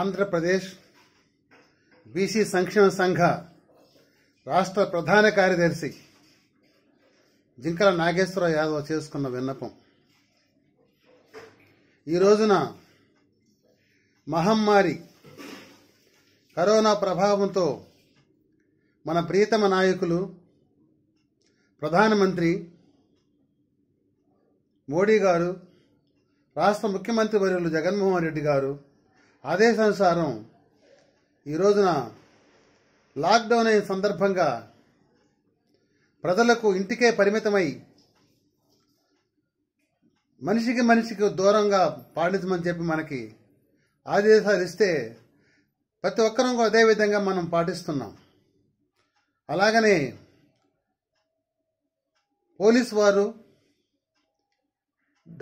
Andhra Pradesh BC సంక్షేమ సంఘ రాష్ట్ర ప్రధాన కార్యదర్శి జింకల నాగేశ్వర యాదవ్ చేసుకున్న విన్నపం ఈ రోజున మహమ్మారి కరోనా ప్రభావంతో మన ప్రియతమ నాయకులు ప్రధానమంత్రి మోడీ గారు రాష్ట్ర ముఖ్యమంత్రి వర్యులు జగన్మోహన్ రెడ్డి గారు ఆదేశానుసారం ఈ రోజున లాక్డౌన్ అయిన సందర్భంగా ప్రజలకు ఇంటికే పరిమితమై మనిషికి మనిషికి దూరంగా పాటించమని చెప్పి మనకి ఆదేశాలు ఇస్తే ప్రతి ఒక్కరం అదే విధంగా మనం పాటిస్తున్నాం అలాగనే పోలీసు వారు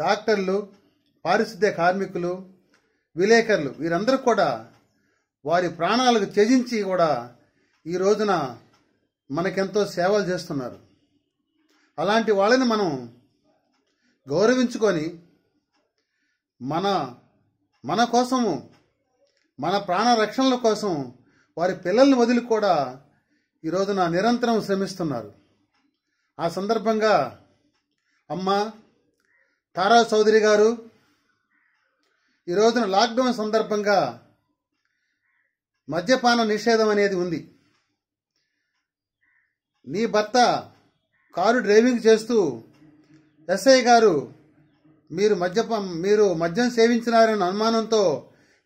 డాక్టర్లు పారిశుద్ధ్య కార్మికులు విలేకరులు వీరందరూ కూడా వారి ప్రాణాలకు త్యజించి కూడా ఈ రోజున మనకెంతో సేవలు చేస్తున్నారు అలాంటి వాళ్ళని మనం గౌరవించుకొని మన మన కోసము మన ప్రాణ రక్షణల కోసం వారి పిల్లల్ని వదిలి కూడా ఈ రోజున నిరంతరం శ్రమిస్తున్నారు ఆ సందర్భంగా అమ్మ తారా చౌదరి గారు ఈ రోజున లాక్డౌన్ సందర్భంగా మద్యపాన నిషేధం అనేది ఉంది నీ భర్త కారు డ్రైవింగ్ చేస్తూ ఎస్ఐ గారు మీరు మద్యపం మీరు మద్యం సేవించినారని అనుమానంతో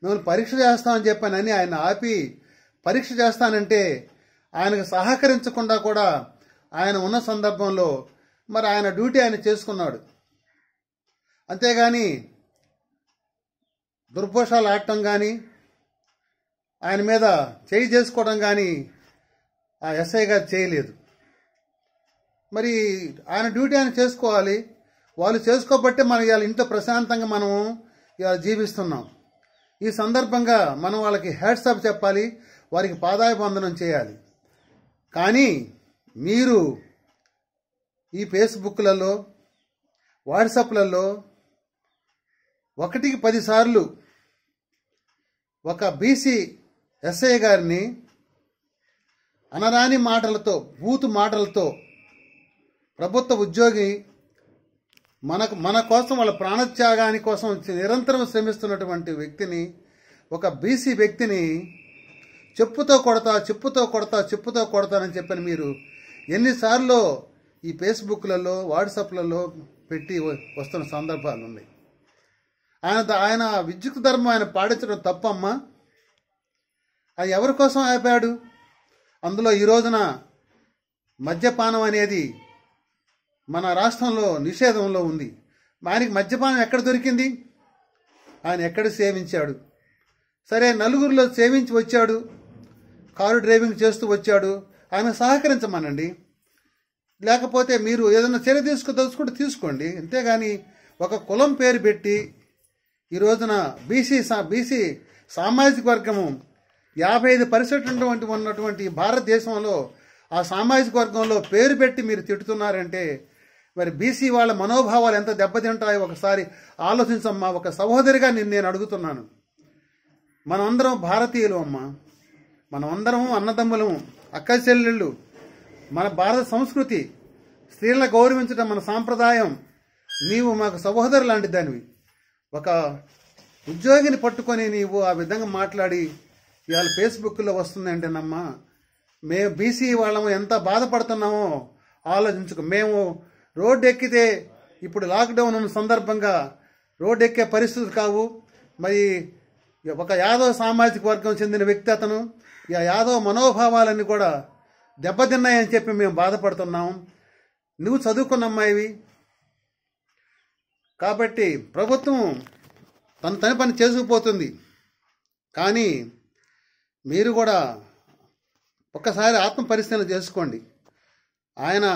నేను పరీక్ష చేస్తామని చెప్పానని ఆయన ఆపి పరీక్ష చేస్తానంటే ఆయనకు సహకరించకుండా కూడా ఆయన ఉన్న సందర్భంలో మరి ఆయన డ్యూటీ ఆయన చేసుకున్నాడు అంతేగాని దుర్భోషాలు ఆడటం కానీ ఆయన మీద చేయి చేసుకోవడం కానీ ఆ ఎస్ఐ గారు చేయలేదు మరి ఆయన డ్యూటీ ఆయన చేసుకోవాలి వాళ్ళు చేసుకోబట్టే మనం ఇవాళ ఇంట్లో ప్రశాంతంగా మనం ఇవాళ జీవిస్తున్నాం ఈ సందర్భంగా మనం వాళ్ళకి హ్యాట్సాప్ చెప్పాలి వారికి పాదాయ బంధనం చేయాలి కానీ మీరు ఈ ఫేస్బుక్లలో వాట్సాప్లలో ఒకటికి పదిసార్లు ఒక బీసీ ఎస్ఐ గారిని అనరాని మాటలతో బూతు మాటలతో ప్రభుత్వ ఉద్యోగి మనకు మన కోసం వాళ్ళ ప్రాణత్యాగాని కోసం నిరంతరం శ్రమిస్తున్నటువంటి వ్యక్తిని ఒక బీసీ వ్యక్తిని చెప్పుతో కొడతా చెప్పుతో కొడతా చెప్పుతో కొడతానని చెప్పని మీరు ఎన్నిసార్లు ఈ ఫేస్బుక్లలో వాట్సాప్లలో పెట్టి వస్తున్న సందర్భాలు ఉన్నాయి ఆయన ఆయన విద్యుత్ ధర్మం ఆయన పాడించడం తప్పమ్మా అది ఎవరి కోసం ఆపాడు అందులో ఈ రోజున మద్యపానం అనేది మన రాష్ట్రంలో నిషేధంలో ఉంది ఆయనకి మద్యపానం ఎక్కడ దొరికింది ఆయన ఎక్కడ సేవించాడు సరే నలుగురిలో సేవించి వచ్చాడు కారు డ్రైవింగ్ చేస్తూ వచ్చాడు ఆయన సహకరించమనండి లేకపోతే మీరు ఏదైనా చర్య తీసుకు తెలుసుకుంటే తీసుకోండి అంతేగాని ఒక కులం పేరు పెట్టి ఈ రోజున బీసీ సా బీసీ సామాజిక వర్గము యాభై ఐదు పర్సెంట్ ఉన్నటువంటి ఉన్నటువంటి భారతదేశంలో ఆ సామాజిక వర్గంలో పేరు పెట్టి మీరు తిట్టుతున్నారంటే మరి బీసీ వాళ్ళ మనోభావాలు ఎంత దెబ్బతింటాయో ఒకసారి ఆలోచించమ్మా ఒక సహోదరిగా నేను నేను అడుగుతున్నాను మనమందరం భారతీయులు అమ్మా మనమందరం అన్నదమ్ములము అక్క చెల్లెళ్ళు మన భారత సంస్కృతి స్త్రీలను గౌరవించడం మన సాంప్రదాయం నీవు మాకు సహోదరు లాంటి దానివి ఒక ఉద్యోగిని పట్టుకొని నీవు ఆ విధంగా మాట్లాడి ఇవాళ ఫేస్బుక్లో వస్తుందంటే నమ్మ మేము బీసీ వాళ్ళము ఎంత బాధపడుతున్నామో ఆలోచించుకు మేము రోడ్డు ఎక్కితే ఇప్పుడు లాక్డౌన్ ఉన్న సందర్భంగా రోడ్డు ఎక్కే పరిస్థితులు కావు మరి ఒక యాదవ సామాజిక వర్గం చెందిన వ్యక్తి అతను ఆ యాదవ మనోభావాలన్నీ కూడా దెబ్బతిన్నాయని చెప్పి మేము బాధపడుతున్నాం నువ్వు చదువుకున్నమ్మా ఇవి కాబట్టి ప్రభుత్వం తన తన పని చేసుకుపోతుంది కానీ మీరు కూడా ఒక్కసారి ఆత్మ పరిశీలన చేసుకోండి ఆయన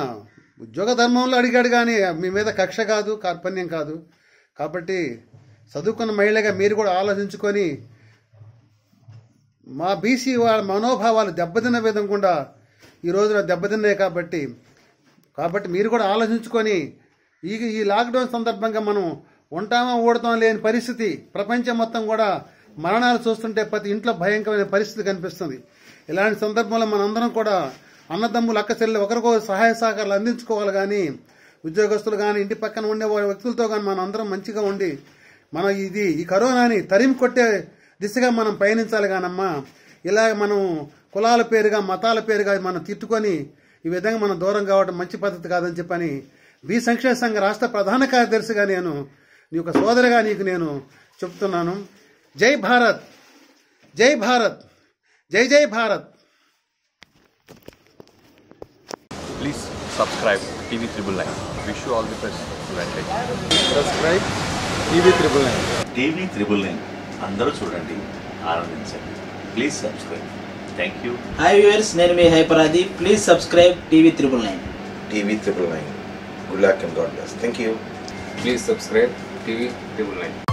ఉద్యోగ ధర్మంలో అడిగాడు కానీ మీ మీద కక్ష కాదు కార్పణ్యం కాదు కాబట్టి చదువుకున్న మహిళగా మీరు కూడా ఆలోచించుకొని మా బీసీ వాళ్ళ మనోభావాలు దెబ్బతిన్న విధంగా ఈ రోజున దెబ్బతిన్నాయి కాబట్టి కాబట్టి మీరు కూడా ఆలోచించుకొని ఈ ఈ లాక్డౌన్ సందర్భంగా మనం ఉంటామా ఊడతాం లేని పరిస్థితి ప్రపంచం మొత్తం కూడా మరణాలు చూస్తుంటే ప్రతి ఇంట్లో భయంకరమైన పరిస్థితి కనిపిస్తుంది ఇలాంటి సందర్భంలో మనందరం కూడా అన్నదమ్ములు అక్క చెల్లెలు ఒకరికొకరు సహాయ సహకారాలు అందించుకోవాలి కానీ ఉద్యోగస్తులు కానీ ఇంటి పక్కన ఉండే వ్యక్తులతో కానీ మనం అందరం మంచిగా ఉండి మనం ఇది ఈ కరోనాని తరిమి కొట్టే దిశగా మనం పయనించాలి కానమ్మా ఇలా మనం కులాల పేరుగా మతాల పేరుగా మనం తిట్టుకొని ఈ విధంగా మనం దూరం కావడం మంచి పద్ధతి కాదని చెప్పని వి సంక్షేమ సంఘ రాష్ట్ర ప్రధాన కార్యదర్శిగా నేను నీ యొక్క సోదరిగా నీకు నేను చెప్తున్నాను జై భారత్ జై భారత్ జై జై Bharat please subscribe TV triple nine wish all the best subscribe TV triple nine TV triple nine అందరూ చూడండి ఆనందించండి please subscribe thank you hi viewers నేను మీ హైపరాది please subscribe TV triple nine TV triple nine good luck and God bless. Thank you. Please subscribe TV Table 9.